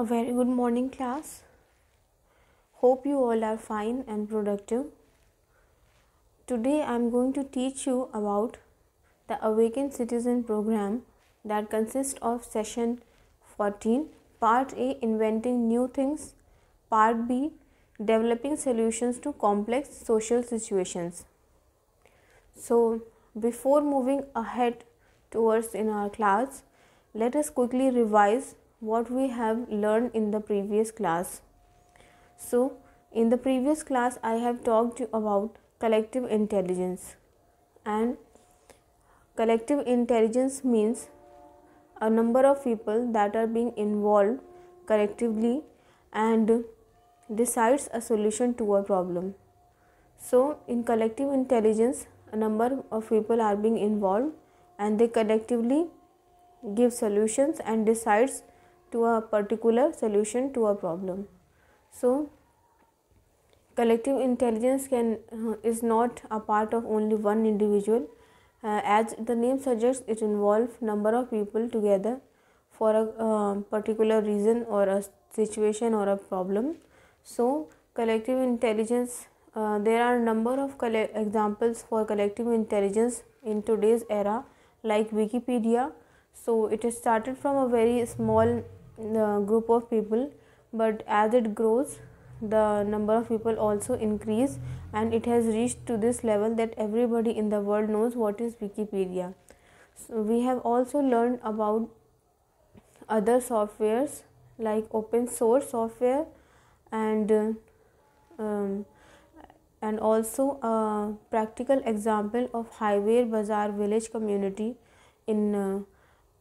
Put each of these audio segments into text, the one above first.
A very good morning, class. Hope you all are fine and productive. Today, I am going to teach you about the Awakened Citizen program that consists of session 14, part A Inventing New Things, part B Developing Solutions to Complex Social Situations. So, before moving ahead towards in our class, let us quickly revise what we have learned in the previous class. So, in the previous class, I have talked about collective intelligence, and collective intelligence means a number of people that are being involved collectively and decides a solution to a problem. So, in collective intelligence, a number of people are being involved and they collectively give solutions and decides to a particular solution to a problem so collective intelligence can uh, is not a part of only one individual uh, as the name suggests it involves number of people together for a uh, particular reason or a situation or a problem so collective intelligence uh, there are number of examples for collective intelligence in today's era like wikipedia so it is started from a very small the group of people but as it grows the number of people also increase and it has reached to this level that everybody in the world knows what is wikipedia so we have also learned about other softwares like open source software and um, and also a practical example of highway bazaar village community in uh,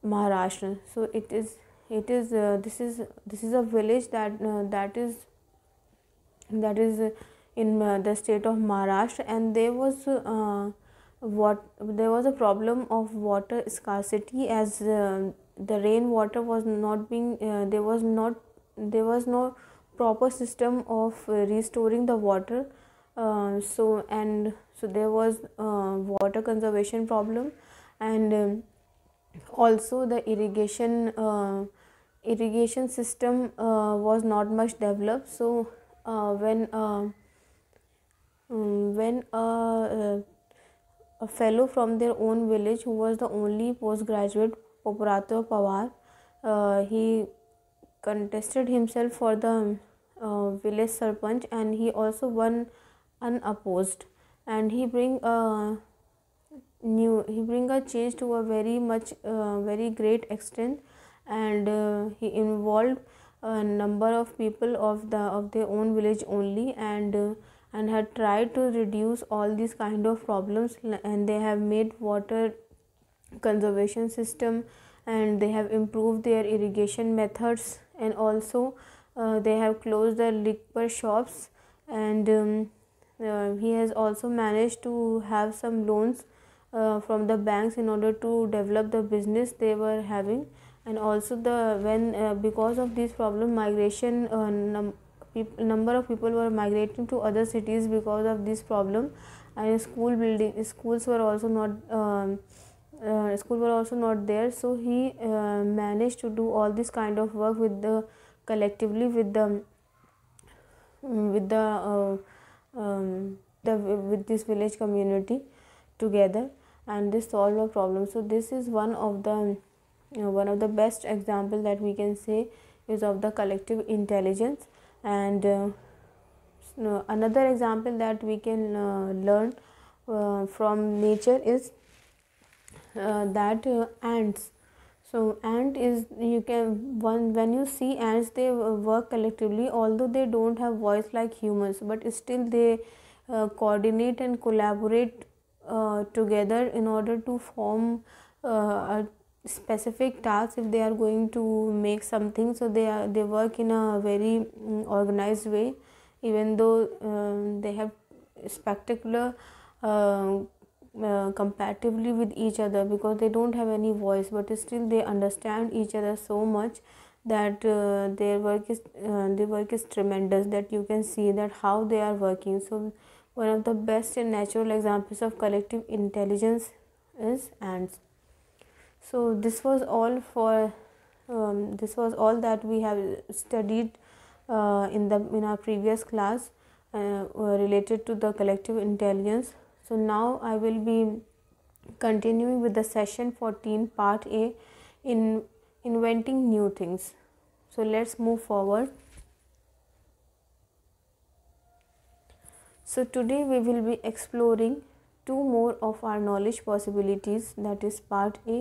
maharashtra so it is it is uh, this is this is a village that uh, that is that is in uh, the state of Maharashtra and there was uh, what there was a problem of water scarcity as uh, the rainwater was not being there was not there was no proper system of restoring the water so and so there was water conservation problem and um, also the irrigation uh, irrigation system uh, was not much developed so uh, when uh, mm, when a, a fellow from their own village who was the only postgraduate Popurato Pavar, he contested himself for the uh, village sarpanch and he also won unopposed and he bring a new he bring a change to a very much uh, very great extent and uh, he involved a number of people of the of their own village only and uh, and had tried to reduce all these kind of problems and they have made water conservation system and they have improved their irrigation methods and also uh, they have closed their liquor shops and um, uh, he has also managed to have some loans uh, from the banks in order to develop the business they were having and also the when uh, because of this problem migration uh, num number of people were migrating to other cities because of this problem and school building schools were also not um, uh, school were also not there so he uh, managed to do all this kind of work with the collectively with the mm, with the uh, um, the with this village community together and they solved a problem so this is one of the one of the best example that we can say is of the collective intelligence and uh, another example that we can uh, learn uh, from nature is uh, that uh, ants so ant is you can one when you see ants they work collectively although they don't have voice like humans but still they uh, coordinate and collaborate together in order to form uh, specific tasks if they are going to make something so they are they work in a very mm, organized way even though um, they have spectacular uh, uh, comparatively with each other because they don't have any voice but still they understand each other so much that uh, their work is uh, their work is tremendous that you can see that how they are working so one of the best and natural examples of collective intelligence is ants so this was all for um, this was all that we have studied uh, in the in our previous class uh, uh, related to the collective intelligence so now i will be continuing with the session 14 part a in inventing new things so let's move forward so today we will be exploring two more of our knowledge possibilities that is part a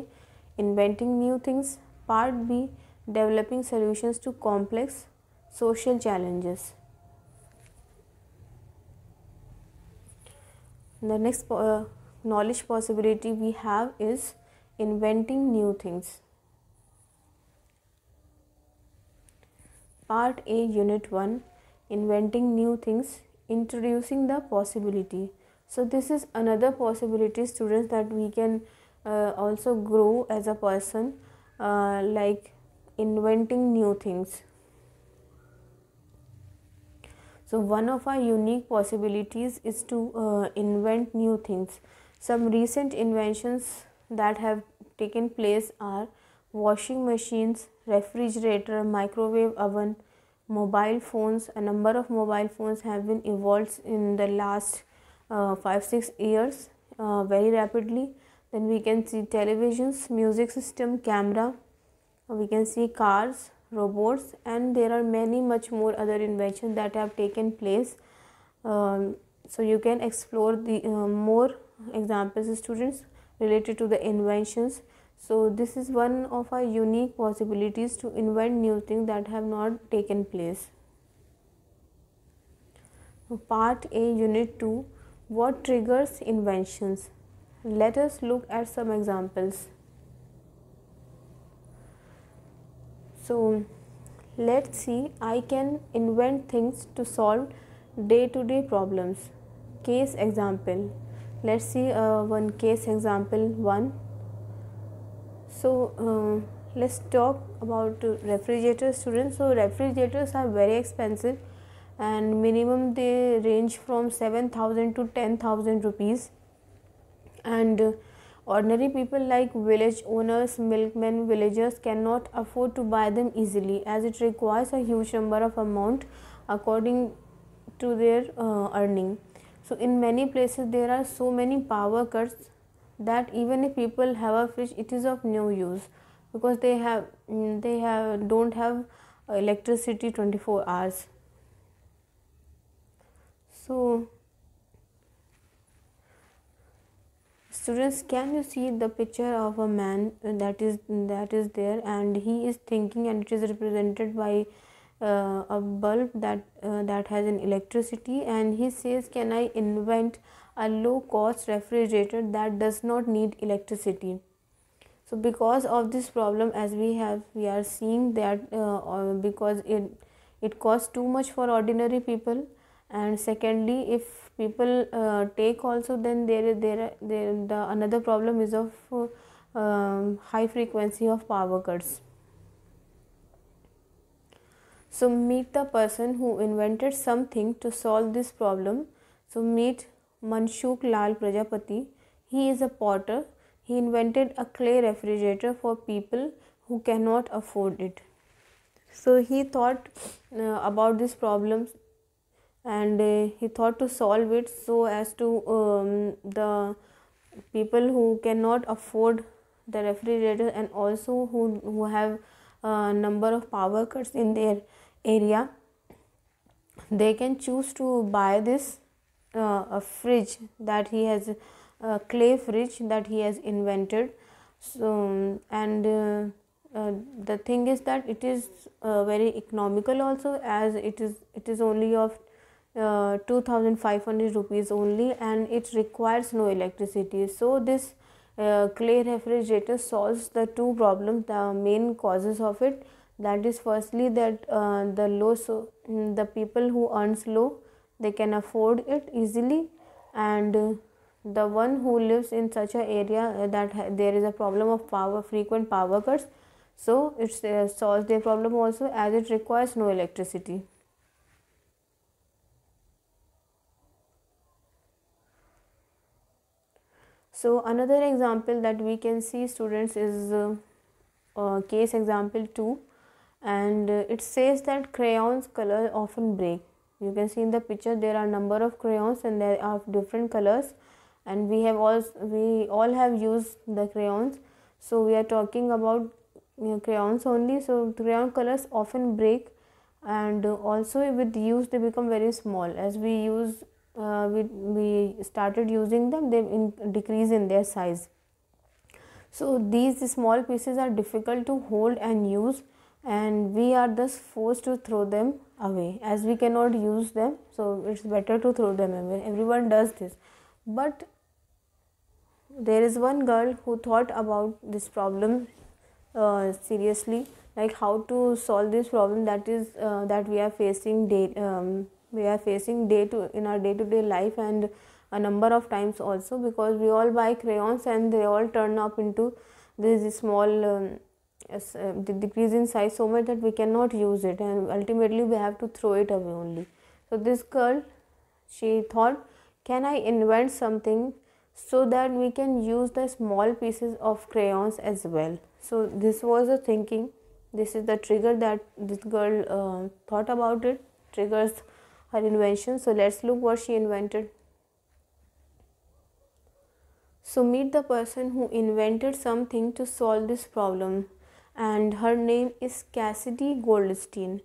inventing new things. Part B, developing solutions to complex social challenges. The next uh, knowledge possibility we have is inventing new things. Part A, Unit 1 Inventing New Things, Introducing the Possibility. So, this is another possibility, students, that we can uh, also grow as a person uh, like inventing new things so one of our unique possibilities is to uh, invent new things some recent inventions that have taken place are washing machines refrigerator microwave oven mobile phones a number of mobile phones have been evolved in the last uh, 5 6 years uh, very rapidly then we can see televisions music system camera we can see cars robots and there are many much more other inventions that have taken place um, so you can explore the uh, more examples students related to the inventions so this is one of our unique possibilities to invent new things that have not taken place part a unit 2 what triggers inventions let us look at some examples. So, let's see I can invent things to solve day to day problems. Case example. Let's see uh, one case example 1. So, uh, let's talk about refrigerators students so refrigerators are very expensive and minimum they range from 7000 to 10000 rupees and ordinary people like village owners, milkmen, villagers cannot afford to buy them easily as it requires a huge number of amount according to their uh, earning. So in many places there are so many power cuts that even if people have a fridge it is of no use because they have mm, they have don't have electricity 24 hours. So students can you see the picture of a man that is that is there and he is thinking and it is represented by uh, a bulb that uh, that has an electricity and he says can i invent a low cost refrigerator that does not need electricity so because of this problem as we have we are seeing that uh, uh because it it costs too much for ordinary people and secondly if people uh, take also then there there, there the another problem is of uh, um, high frequency of power cuts so meet the person who invented something to solve this problem so meet manshuk lal prajapati he is a potter he invented a clay refrigerator for people who cannot afford it so he thought uh, about these problems and uh, he thought to solve it so as to um, the people who cannot afford the refrigerator and also who who have a uh, number of power cuts in their area they can choose to buy this uh, a fridge that he has a clay fridge that he has invented so and uh, uh, the thing is that it is uh, very economical also as it is it is only of uh, 2500 rupees only and it requires no electricity so this uh, clay refrigerator solves the two problems the main causes of it that is firstly that uh, the low so mm, the people who earns low they can afford it easily and uh, the one who lives in such a area uh, that there is a problem of power frequent power cuts so it solves their problem also as it requires no electricity so another example that we can see students is uh, uh, case example 2 and uh, it says that crayons color often break you can see in the picture there are number of crayons and they are of different colors and we have all we all have used the crayons so we are talking about you know, crayons only so crayon colors often break and uh, also with use they become very small as we use uh, we, we started using them they in, decrease in their size so these small pieces are difficult to hold and use and we are thus forced to throw them away as we cannot use them so it's better to throw them away everyone does this but there is one girl who thought about this problem uh, seriously like how to solve this problem that is uh, that we are facing day, um, we are facing day to in our day to day life and a number of times also because we all buy crayons and they all turn up into this small um, uh, decrease in size so much that we cannot use it and ultimately we have to throw it away only so this girl she thought can i invent something so that we can use the small pieces of crayons as well so this was the thinking this is the trigger that this girl uh, thought about it triggers her invention. So let's look what she invented. So meet the person who invented something to solve this problem and her name is Cassidy Goldstein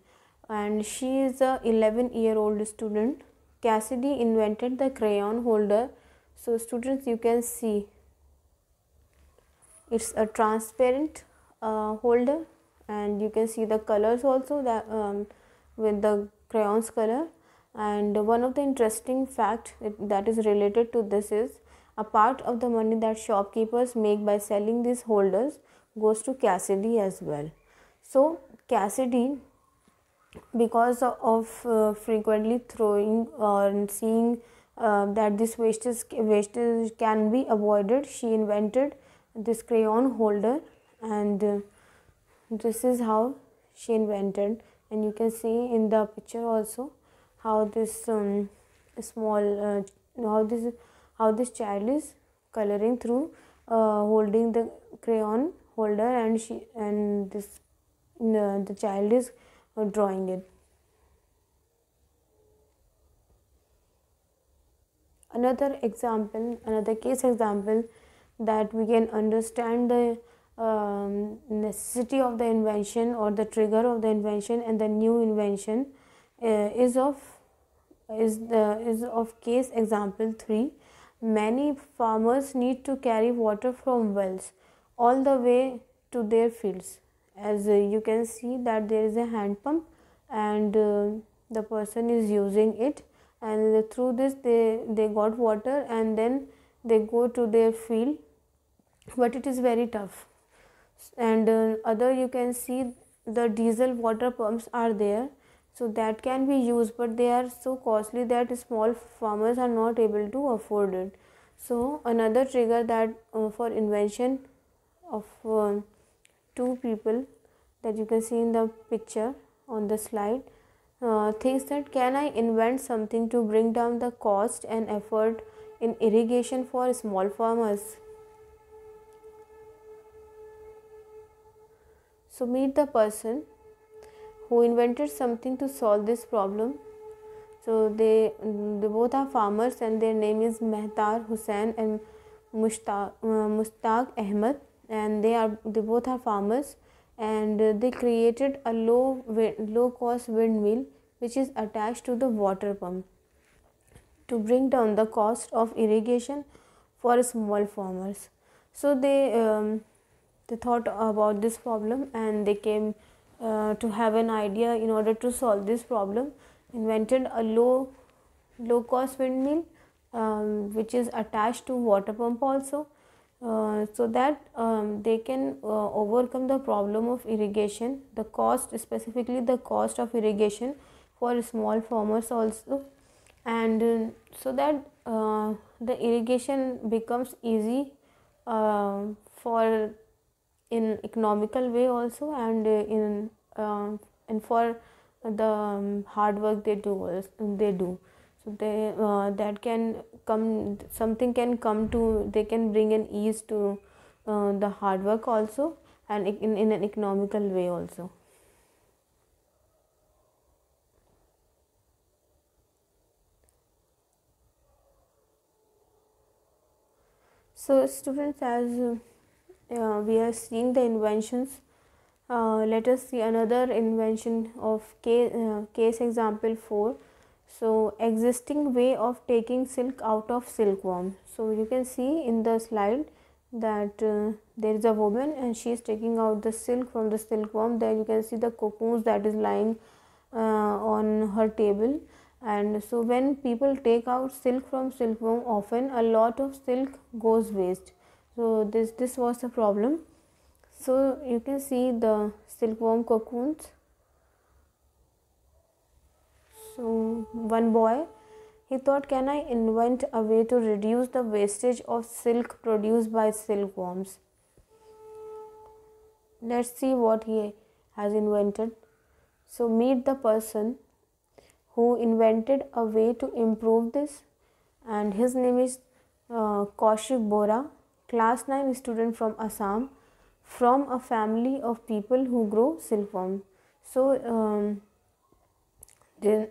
and she is a 11 year old student. Cassidy invented the crayon holder. So students you can see it's a transparent uh, holder and you can see the colors also that um, with the crayons color and one of the interesting fact that is related to this is a part of the money that shopkeepers make by selling these holders goes to Cassidy as well. So Cassidy, because of uh, frequently throwing or seeing uh, that this wastage wastage can be avoided, she invented this crayon holder, and uh, this is how she invented. And you can see in the picture also how this um, small uh, how this how this child is coloring through uh, holding the crayon holder and she and this uh, the child is uh, drawing it another example another case example that we can understand the um, necessity of the invention or the trigger of the invention and the new invention uh, is of is the is of case example 3 many farmers need to carry water from wells all the way to their fields as uh, you can see that there is a hand pump and uh, the person is using it and through this they they got water and then they go to their field but it is very tough and uh, other you can see the diesel water pumps are there so that can be used but they are so costly that small farmers are not able to afford it so another trigger that uh, for invention of uh, two people that you can see in the picture on the slide uh, things that can i invent something to bring down the cost and effort in irrigation for small farmers so meet the person who invented something to solve this problem. So they, they both are farmers and their name is Mehtar Hussain and Mushtaq, uh, Ahmed and they are they both are farmers and they created a low low cost windmill which is attached to the water pump to bring down the cost of irrigation for small farmers so they um, they thought about this problem and they came uh, to have an idea in order to solve this problem invented a low low cost windmill um, which is attached to water pump also uh, so that um, they can uh, overcome the problem of irrigation the cost specifically the cost of irrigation for small farmers also and uh, so that uh, the irrigation becomes easy uh, for in economical way also and in uh, and for the um, hard work they do they do so they uh, that can come something can come to they can bring an ease to uh, the hard work also and in, in an economical way also so students as uh, we are seeing the inventions. Uh, let us see another invention of case, uh, case example 4. So, existing way of taking silk out of silkworm. So, you can see in the slide that uh, there is a woman and she is taking out the silk from the silkworm. There you can see the cocoons that is lying uh, on her table. And so, when people take out silk from silkworm, often a lot of silk goes waste so this this was the problem so you can see the silkworm cocoons so one boy he thought can i invent a way to reduce the wastage of silk produced by silkworms let's see what he has invented so meet the person who invented a way to improve this and his name is uh, Kaushik Bora class 9 student from Assam from a family of people who grow silkworm. So um, they,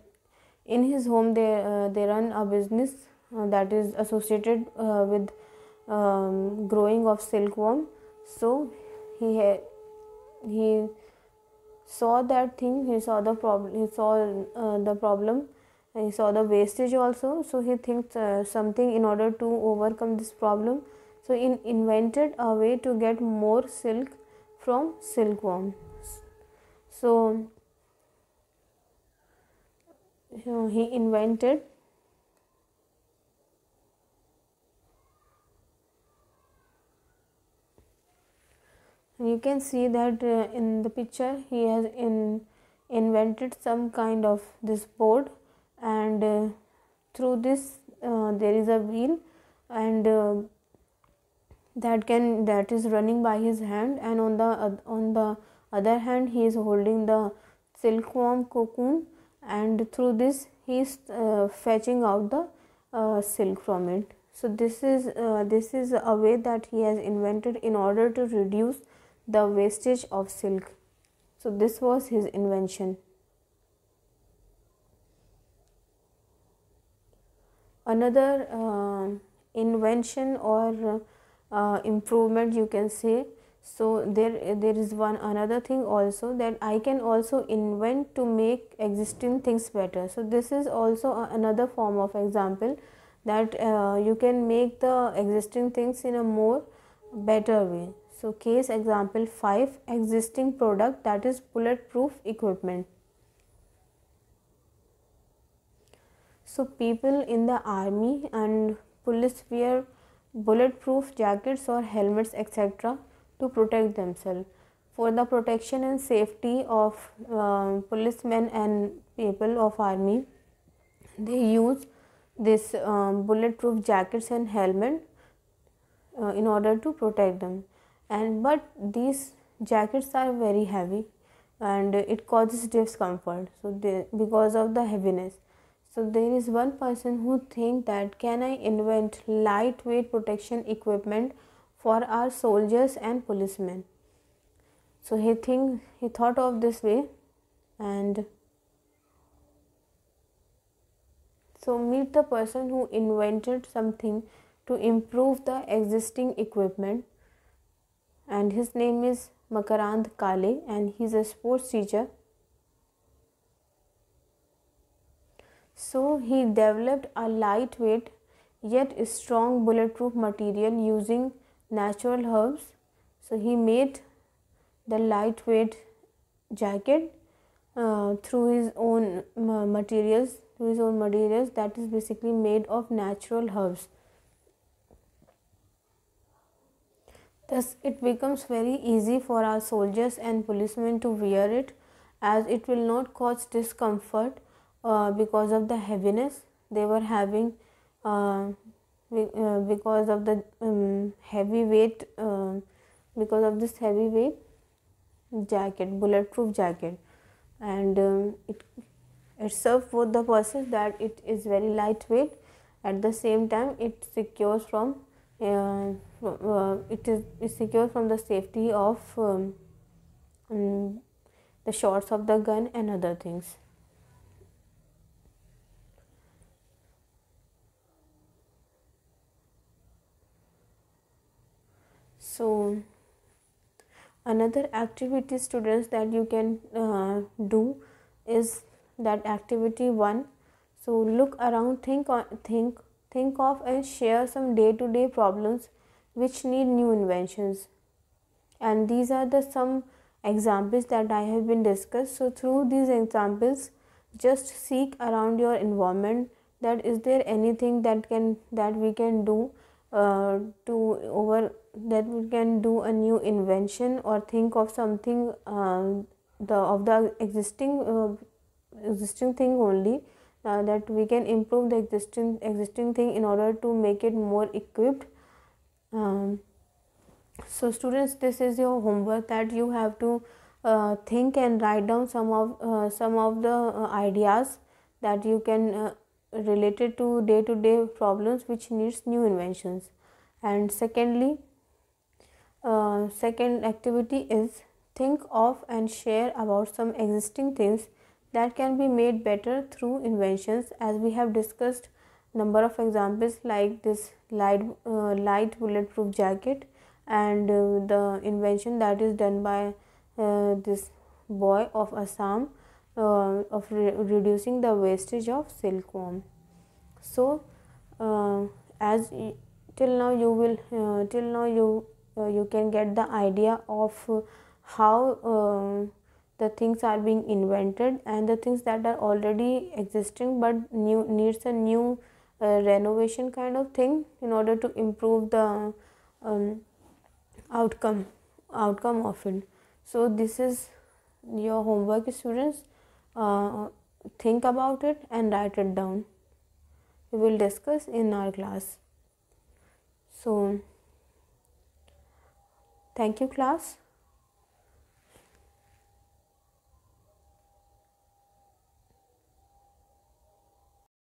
in his home they, uh, they run a business uh, that is associated uh, with um, growing of silkworm. So he ha- he saw that thing. He saw the problem. He saw uh, the problem. He saw the wastage also. So he thinks uh, something in order to overcome this problem so he invented a way to get more silk from silkworms. So he invented you can see that uh, in the picture he has in, invented some kind of this board and uh, through this uh, there is a wheel and uh, that can that is running by his hand and on the on the other hand he is holding the silkworm cocoon and through this he is uh, fetching out the uh, silk from it so this is uh, this is a way that he has invented in order to reduce the wastage of silk so this was his invention another uh, invention or uh, improvement you can say so there there is one another thing also that i can also invent to make existing things better so this is also another form of example that uh, you can make the existing things in a more better way so case example 5 existing product that is bulletproof equipment so people in the army and police were bulletproof jackets or helmets etc to protect themselves for the protection and safety of uh, policemen and people of army they use this um, bulletproof jackets and helmet uh, in order to protect them and but these jackets are very heavy and it causes discomfort so they, because of the heaviness so there is one person who think that can I invent lightweight protection equipment for our soldiers and policemen. So he think he thought of this way and so meet the person who invented something to improve the existing equipment and his name is Makarand Kale and he's a sports teacher So he developed a lightweight yet strong bulletproof material using natural herbs. So he made the lightweight jacket uh, through his own materials, through his own materials that is basically made of natural herbs. Thus, it becomes very easy for our soldiers and policemen to wear it as it will not cause discomfort uh, because of the heaviness they were having uh, uh, because of the um, heavy weight uh, because of this heavy weight jacket bulletproof jacket and um, it itself for the purpose that it is very lightweight at the same time it secures from uh, uh, it is secure from the safety of um, mm, the shots of the gun and other things so another activity students that you can uh, do is that activity 1 so look around think on, think think of and share some day to day problems which need new inventions and these are the some examples that i have been discussed so through these examples just seek around your environment that is there anything that can that we can do uh, to over that we can do a new invention or think of something um, the of the existing uh, existing thing only uh, that we can improve the existing existing thing in order to make it more equipped um, so students this is your homework that you have to uh, think and write down some of uh, some of the uh, ideas that you can related to day to day problems which needs new inventions and secondly uh, second activity is think of and share about some existing things that can be made better through inventions as we have discussed number of examples like this light uh, light bulletproof jacket and uh, the invention that is done by uh, this boy of assam uh, of re- reducing the wastage of silkworm so uh, as till now you will till now you uh, you can get the idea of uh, how um, the things are being invented and the things that are already existing but new needs a new uh, renovation kind of thing in order to improve the um, outcome outcome of it so this is your homework students uh, think about it and write it down we will discuss in our class so Thank you class.